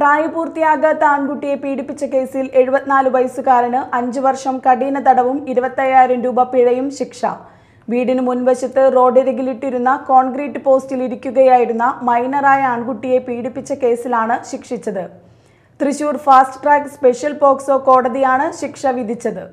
പ്രായപൂർത്തിയാകാത്ത ആൺകുട്ടിയെ പീഡിപ്പിച്ച കേസിൽ എഴുപത്തിനാല് വയസ്സുകാരന് അഞ്ചു വർഷം കഠിന തടവും ഇരുപത്തയ്യായിരം രൂപ പിഴയും ശിക്ഷ വീടിന് മുൻവശത്ത് റോഡരികിലിട്ടിരുന്ന കോൺക്രീറ്റ് പോസ്റ്റിൽ ഇരിക്കുകയായിരുന്ന മൈനറായ ആൺകുട്ടിയെ പീഡിപ്പിച്ച കേസിലാണ് ശിക്ഷിച്ചത് Thrissur fast track special POCSO കോടതിയാണ് ശിക്ഷ വിധിച്ചത്